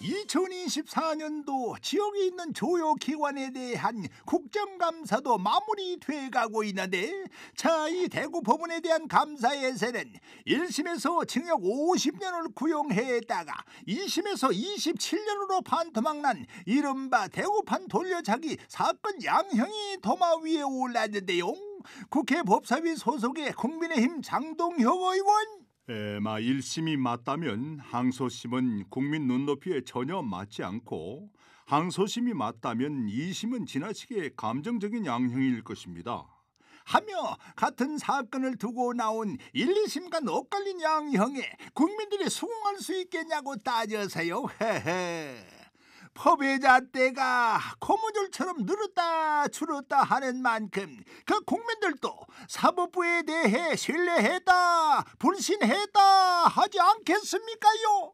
2024년도 지역에 있는 조요기관에 대한 국정감사도 마무리돼가고 있는데 자이 대구 법원에 대한 감사에서는 1심에서 징역 50년을 구형했다가 2심에서 27년으로 판토막 난 이른바 대구판 돌려차기 사건 양형이 도마 위에 올랐는데요. 국회 법사위 소속의 국민의힘 장동혁 의원 에마 1심이 맞다면 항소심은 국민 눈높이에 전혀 맞지 않고 항소심이 맞다면 2심은 지나치게 감정적인 양형일 것입니다. 하며 같은 사건을 두고 나온 1, 2심과 엇갈린 양형에 국민들이 수긍할 수 있겠냐고 따져서요. 헤헤. 허배자 때가 고무줄처럼 늘었다 줄었다 하는 만큼 그 국민들도 사법부에 대해 신뢰했다 분신했다 하지 않겠습니까요?